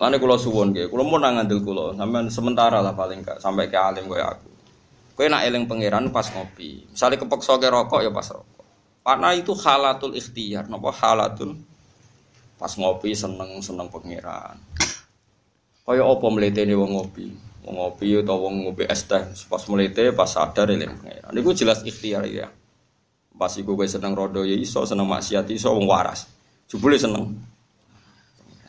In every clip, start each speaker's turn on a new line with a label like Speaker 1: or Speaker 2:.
Speaker 1: Lani kulo suwon gue, kulo mau nangandil kulo, sampai sementara lah paling gak sampai ke alim gue aku. Kowe nak eling pangeran pas ngopi, misalnya kepeksa ke rokok ya pas rokok. Karena itu halatul ikhtiar, nopo halatul pas ngopi seneng seneng pangeran. Kaya apa mletene wong ngopi? Wong ngopi utawa wong ngopi es teh, pas melete pas sadar eling pangeran. Niku jelas ikhtiar ya. Pas iku kowe seneng rodo ya iso, seneng maksiat iso wong waras. Jebule seneng.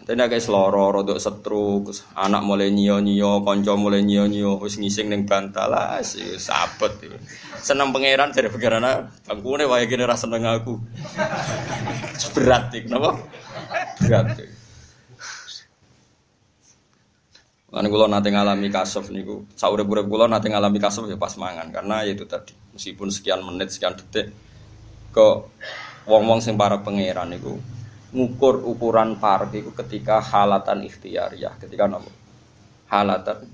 Speaker 1: Tapi kayak seloro, rodok setruk, anak mulai nyio nyio, konco mulai nyio nyio, wis ngising neng bantal, sih sabet. Seneng pangeran dari pangeran nih ah. wae gini rasa neng aku. Berat iki, kenapa? Berat. Lan kula nate ngalami kasuf niku, saurip gue kula nate ngalami kasuf ya pas mangan karena ya itu tadi meskipun sekian menit, sekian detik kok wong-wong sing para pangeran gue ngukur ukuran parti itu ketika halatan ikhtiariyah ketika nopo halatan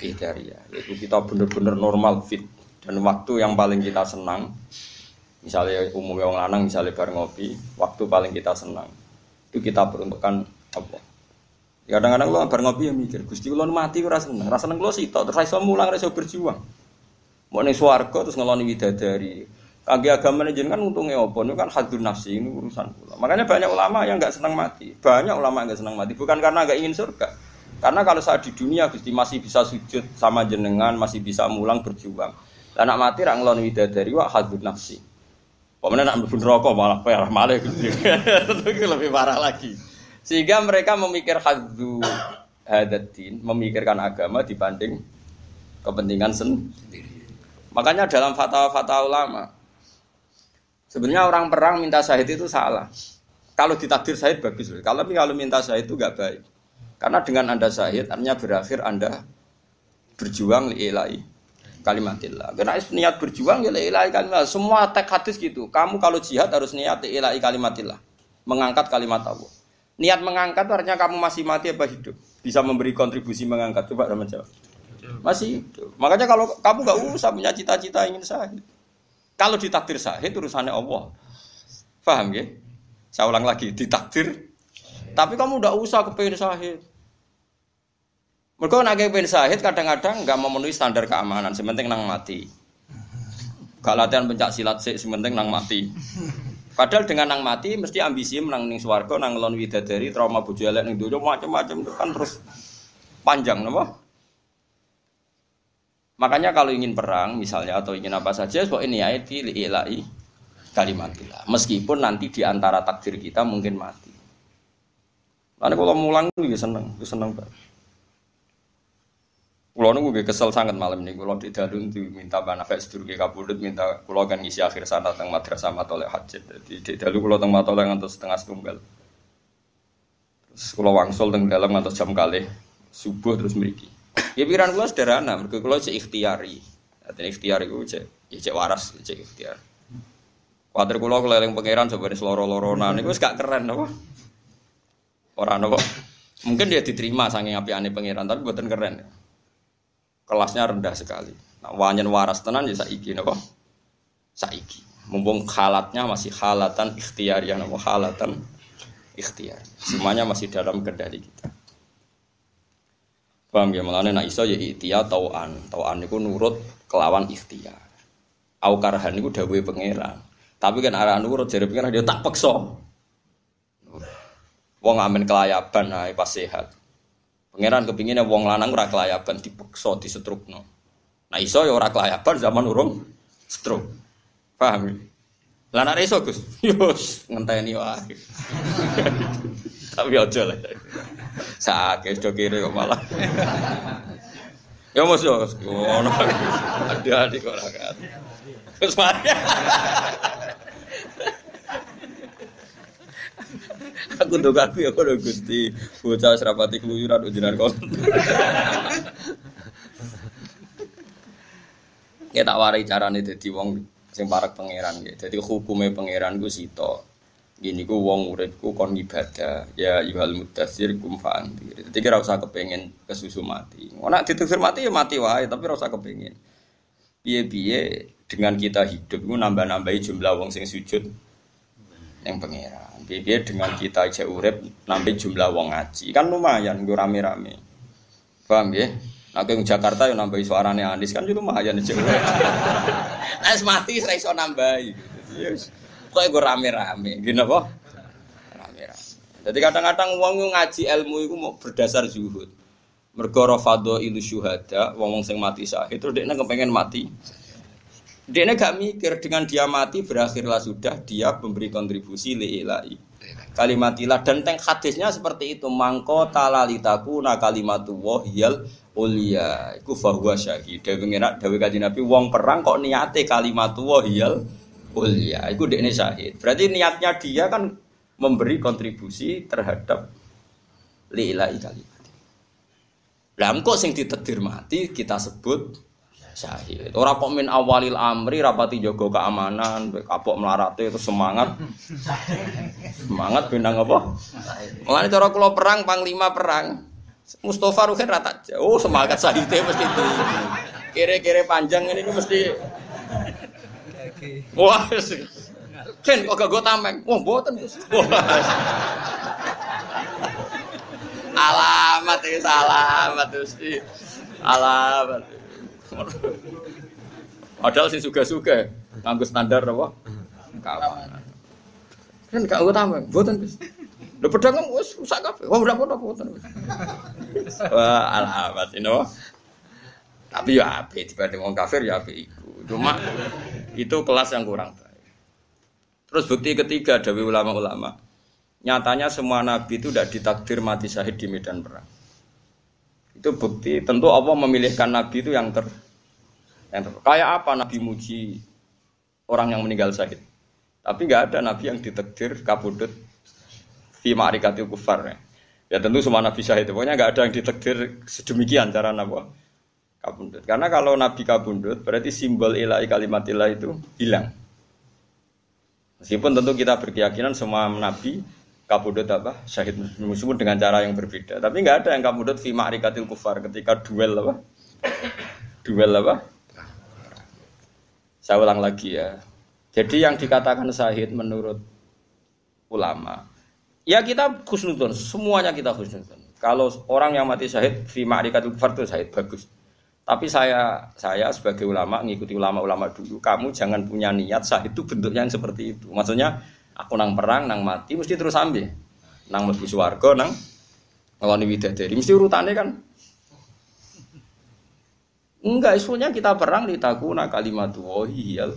Speaker 1: ikhtiariyah itu kita bener-bener normal fit dan waktu yang paling kita senang misalnya umumnya orang lanang misalnya bar ngopi waktu paling kita senang itu kita peruntukkan apa ya, kadang-kadang lo bar ngopi ya mikir gusti lo mati rasa seneng rasa seneng lo sih terus saya mulang rasa berjuang mau nih suarco terus ngeloni widadari Kaki agama ini kan untungnya apa? Ini kan hadur nafsi ini urusan pula. Makanya banyak ulama yang nggak senang mati. Banyak ulama yang nggak senang mati. Bukan karena nggak ingin surga. Karena kalau saat di dunia Gusti masih bisa sujud sama jenengan, masih bisa mulang berjuang. Dan nak mati orang lawan widadari wak hadur nafsi. Pemenang nak berbun rokok malah perah malah gitu. Itu lebih parah lagi. Sehingga mereka memikir hadu hadatin, memikirkan agama dibanding kepentingan sendiri. Makanya dalam fatwa-fatwa ulama, Sebenarnya orang perang minta syahid itu salah. Kalau ditakdir syahid bagus, kalau kalau minta syahid itu nggak baik. Karena dengan anda syahid, artinya berakhir anda berjuang ilahi kalimatillah. Karena niat berjuang ya ilahi kalimatillah. Semua teks hadis gitu. Kamu kalau jihad harus niat ilahi kalimatillah, mengangkat kalimat Allah. Niat mengangkat artinya kamu masih mati apa hidup? Bisa memberi kontribusi mengangkat. Coba sama jawab. Masih hidup. Makanya kalau kamu nggak usah punya cita-cita ingin syahid. Kalau ditakdir sahih urusannya Allah. Paham ya? Saya ulang lagi, ditakdir. Tapi kamu tidak usah kepengen sahih. Mereka nak kepengen sahih kadang-kadang nggak memenuhi standar keamanan. Sementing nang mati. Gak latihan pencak silat sih, sementing nang mati. Padahal dengan nang mati mesti ambisi menang ning swarga nang lon widadari trauma bojo elek ning donya macam-macam kan terus panjang napa? Makanya kalau ingin perang misalnya atau ingin apa saja, so ini ayat ilai kalimatilah. Meskipun nanti di antara takdir kita mungkin mati. Lalu kalau mulang itu seneng, itu seneng banget. Kalau nunggu gue kesel sangat malam ini. Kalau di dalam tuh minta setuju sedurunge kabudut minta kalau kan ngisi akhir sana teng madrasah toleh hajat. Jadi di dalu kalau tentang matoleh atau setengah setunggal. Terus kalau wangsul tentang dalam atau jam kali subuh terus meriki. Ya pikiran kula sederhana, mergo kula cek ikhtiari. Artinya ikhtiar itu cek ya cek waras, ya cek ikhtiar. Kuatir kula keliling pangeran sebenarnya seloro-loronan niku wis gak keren apa? Orang, apa? Mungkin dia diterima saking apiane pangeran tapi buatan keren. Kelasnya rendah sekali. Nah, wanyen waras tenan ya saiki napa? Saiki. Mumpung halatnya masih halatan ikhtiar ya napa halatan ikhtiar. Semuanya masih dalam kendali kita. Paham ya melane nak iso ya ikhtiar tauan. Tauan itu nurut kelawan ikhtiar. Au karhan itu dawuhe pangeran. Tapi kan arah anu nurut jadi pangeran dia tak peksa. Wong amen kelayaban ae pas sehat. Pangeran kepinginnya wong lanang ora kelayaban dipeksa disetrukno. Nah iso ya ora kelayaban zaman urung setruk. Paham ya? Lah iso Gus, yo ngenteni wae. Tapi aja lah. Sakit do kiri kok malah. Ya Mas yo ya, oh, ngono. Ada di kok ora kan. Terus mari. Aku untuk aku ya kok Gusti. Bocah serapati keluyuran ujinan kon. kita ya, warai carane jadi wong sing parek pangeran gitu. Jadi hukumnya pangeran gue gini ku wong ku kon ibadah ya ibal mutasir kum fa'andir jadi kira usah kepengen kesusu mati nak ditusir mati ya mati wae tapi rasa kepengen biye biye dengan kita hidup ku nambah-nambahi jumlah wong sing sujud yang pangeran biye biye dengan kita aja urip nambah jumlah wong ngaji kan lumayan gue rame-rame paham ya nah, Aku yang Jakarta yang nambahi suaranya anis kan juga lumayan aja. Anies mati saya so nambahi. Yes. Toh ego rame-rame, gini apa? Rame-rame. Jadi kadang-kadang uang ngaji ilmu itu mau berdasar zuhud. Mergoro fado ilu syuhada, wong sing mati syahid, terus dia kepengen mati. Dia gak mikir dengan dia mati berakhirlah sudah dia memberi kontribusi li ilahi. Kalimatilah dan teng hadisnya seperti itu mangko talalitaku na kalimatu wahyal ulia iku fahuwa syahid. Dewi ngira dewi kaji nabi wong perang kok niate kalimatu wahyal ulia itu ini syahid berarti niatnya dia kan memberi kontribusi terhadap lillahi kalimat lah kok sing ditetir mati kita sebut syahid. Ora kok min awalil amri rapati jaga keamanan, kapok melarate itu semangat. semangat bintang apa? itu cara kula perang panglima perang. Mustofa Ruhin rata oh semangat syahid mesti itu. Kira-kira panjang ini mesti lagi. Wah, Ken kok gak gue tameng? Wah, boten sih. alamat ya, alamat Gusti. Alamat. Padahal sih suka-suka tangguh standar wah. Kawanan. Kan gak gue tameng, boten Gus. Lo pedang us rusak kafe. Wah, pun aku boten. Wah, alamat ini. Tapi ya apik tiba wong kafir ya apik Cuma itu kelas yang kurang baik. Terus bukti ketiga dari ulama-ulama. Nyatanya semua nabi itu tidak ditakdir mati syahid di medan perang. Itu bukti tentu Allah memilihkan nabi itu yang ter, yang ter kayak apa nabi muji orang yang meninggal syahid. Tapi nggak ada nabi yang ditakdir kabudut fi ma'rikatil kufar. Ya tentu semua nabi syahid. Pokoknya nggak ada yang ditakdir sedemikian cara nabi kabundut. Karena kalau Nabi kabundut berarti simbol ilahi kalimat ilahi itu hilang. Meskipun tentu kita berkeyakinan semua Nabi kabundut apa syahid meskipun dengan cara yang berbeda. Tapi nggak ada yang kabundut fi ma'rikatil kufar ketika duel apa? Duel apa? Saya ulang lagi ya. Jadi yang dikatakan syahid menurut ulama ya kita khusnudon, semuanya kita khusnudon. Kalau orang yang mati syahid fi ma'rikatil kufar itu syahid bagus. Tapi saya saya sebagai ulama ngikuti ulama-ulama dulu, kamu jangan punya niat sah itu bentuknya yang seperti itu. Maksudnya aku nang perang, nang mati mesti terus ambil. Nang mlebu suwargo nang ngawani widadari mesti urutannya kan. Enggak, isunya kita perang di takuna kalimat wahi al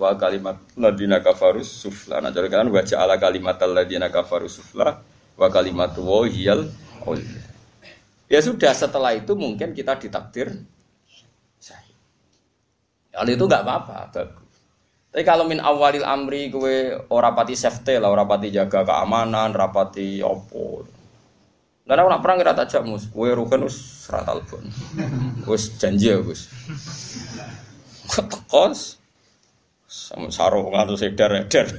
Speaker 1: wa kalimat ladina kafarus sufla. Nah, jadi kalian baca ala kalimat ladina kafarus sufla wa kalimat wahi al Ya sudah setelah itu mungkin kita ditakdir syahid. Kalau itu nggak apa-apa, bagus. Tapi kalau min awalil amri gue ora safety lah, ora jaga keamanan, rapati opo. Dan aku nak perang kira tak jamu, gue rukun us seratal pun, us janji ya gus. Ketekos, sama sarung tuh sedar edar.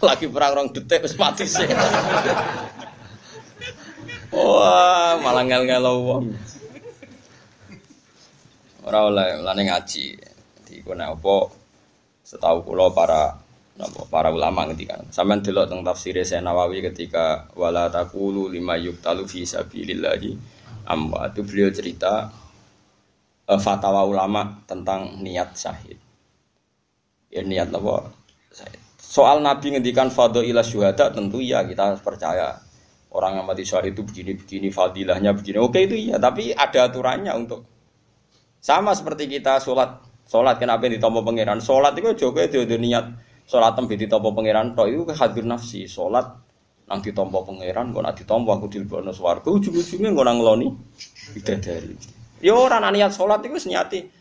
Speaker 1: Lagi perang orang detik, us mati sih. Wah, malah ngel ngel wong. Ora oleh lane ngaji. di kono apa setahu kula para napa para ulama ngendikan. Sampeyan delok teng Sayyid Nawawi ketika wala taqulu lima yuqtalu fi sabilillahi amma. Itu beliau cerita uh, fatwa ulama tentang niat syahid. Ya niat apa? Soal Nabi ngendikan fadhilah syuhada tentu ya kita percaya orang yang mati syahid itu begini-begini, fadilahnya begini. Oke itu iya, tapi ada aturannya untuk sama seperti kita sholat, sholat kenapa yang ditompok pengiran? Sholat itu kan juga itu niat sholat tempat di pengiran, pangeran. itu kan hadir nafsi, sholat nang ditompok tombol pangeran, gue nanti tombol aku di bono swarga, ujung-ujungnya gue nang tidak dari. Ya orang niat sholat itu senyati.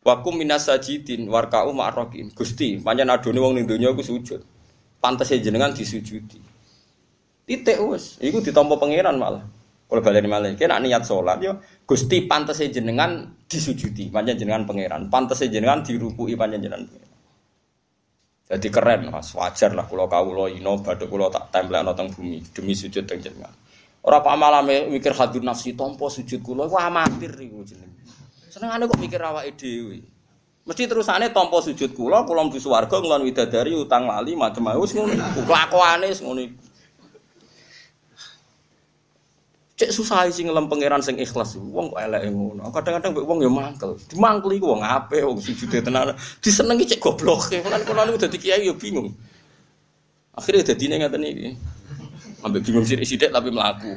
Speaker 1: Wakum minas sajidin warkau ma'arokin Gusti, panjang adone wong ning dunia aku sujud. Pantasnya jenengan disujudi. Titik wis. itu ditompo pangeran malah. Kalau balik malah, kena niat sholat yo. Gusti pantas jenengan disujudi, panjang jenengan pangeran. Pantas jenengan dirukui panjang jenengan. Jadi keren mas, wajar lah kalau kau lo ino, baduk kalau tak tempel teng bumi demi sujud dan jenengan. Orang pak malam mikir hadir nafsi tompo sujud kulo, wah amatir iku jeneng. Seneng ane kok mikir rawa idewi Mesti terus terusane tompo sujud kulo, kulo mlebu warga ngelon widadari utang lali macam-macam wis ngono. Kelakuane Cek susah sih ngelam pangeran sing ikhlas. Wong kok elek ngono. Kadang-kadang mek wong ya mangkel. dimangkli ku wong ape wong sujude tenan. Disenengi cek gobloke. kan kono niku dadi kiai ya bingung. Akhirnya ning ngaten iki. Ambek bingung sithik-sithik tapi mlaku.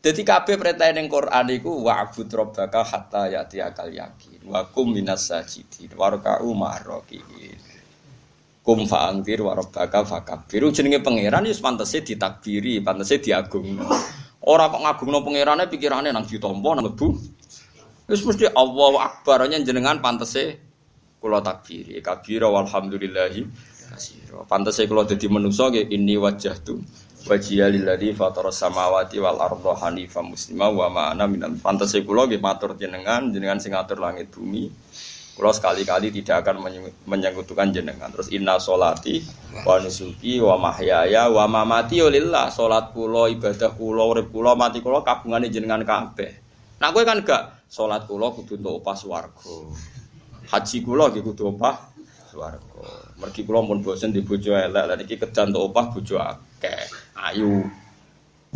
Speaker 1: Jadi kabeh perintah ning Quran iku wa'bud rabbaka hatta ya'tiyakal yakin wa qum minas sajidin warka'u kum fa'angdir warobaka fakabiru jenenge pangeran ya pantese ditakbiri pantese diagungno ora kok ngagungno pangerane pikirane nang ditampa nang mlebu wis mesti Allahu akbar jenengan pantese kula takbiri kabira walhamdulillahi kasira pantese kula dadi manungsa nggih inni wajjahtu wajhiya lilladzi fatara samawati wal arda hanifan muslima wa ma minan minal pantese kula nggih matur jenengan jenengan sing ngatur langit bumi Terus sekali-kali tidak akan menyekutukan jenengan. Terus inna solati wa nusuki wa mahyaya wa mamati ya lillah. solat kula, ibadah kula, urip kula, mati kula kabungane jenengan kabeh. Nah gue kan gak solat kula kudu untuk opah swarga. Haji kula gitu kudu opah swarga. Mergi kula pun bosen di bojo elek lan iki kedan untuk opah bojo akeh. Ayu.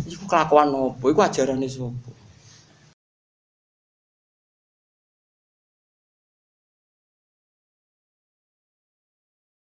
Speaker 1: Iku kelakuan nopo? Iku nih sapa?